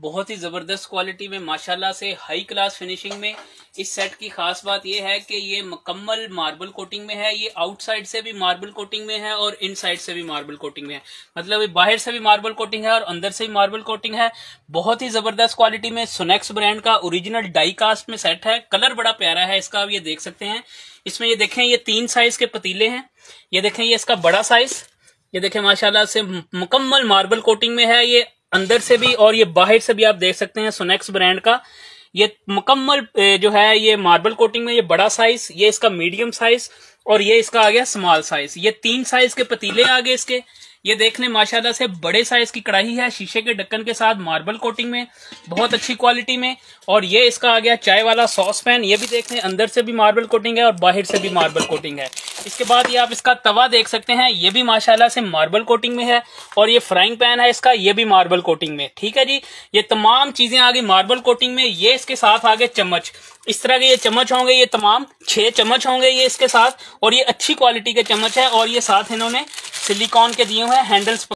बहुत ही ज़बरदस्त क्वालिटी में माशाल्लाह से हाई क्लास फिनिशिंग में इस सेट की खास बात यह है कि ये मुकम्मल मार्बल कोटिंग में है ये आउटसाइड से भी मार्बल कोटिंग में है और इनसाइड से भी मार्बल कोटिंग में है मतलब ये बाहर से भी मार्बल कोटिंग है और अंदर से भी मार्बल कोटिंग है बहुत ही ज़बरदस्त क्वालिटी में सोनेक्स ब्रांड का ओरिजिनल कास्ट में सेट है कलर बड़ा प्यारा है इसका आप ये देख सकते हैं इसमें ये देखें ये तीन साइज़ के पतीले हैं ये देखें ये इसका बड़ा साइज़ ये देखें माशाला से मुकम्मल मार्बल कोटिंग में है ये अंदर से भी और ये बाहर से भी आप देख सकते हैं सोनेक्स ब्रांड का ये मुकम्मल जो है ये मार्बल कोटिंग में ये बड़ा साइज ये इसका मीडियम साइज और ये इसका आ गया स्मॉल साइज ये तीन साइज के पतीले आ गए इसके ये देख लें से बड़े साइज की कढ़ाई है शीशे के ढक्कन के साथ मार्बल कोटिंग में बहुत अच्छी क्वालिटी में और ये इसका आ गया चाय वाला सॉस पैन ये भी देख लें अंदर से भी मार्बल कोटिंग है और बाहर से भी मार्बल कोटिंग है इसके बाद ये आप इसका तवा देख सकते हैं ये भी माशाल्लाह से मार्बल कोटिंग में है और ये फ्राइंग पैन है इसका ये भी मार्बल कोटिंग में ठीक है जी ये तमाम चीजें आ गई मार्बल कोटिंग में ये इसके साथ आ गए चम्मच इस तरह के ये चम्मच होंगे ये तमाम छह चम्मच होंगे ये इसके साथ और ये अच्छी क्वालिटी के चम्मच है और ये साथ इन्होंने सिलिकॉन के दिए हुए हैंडल्स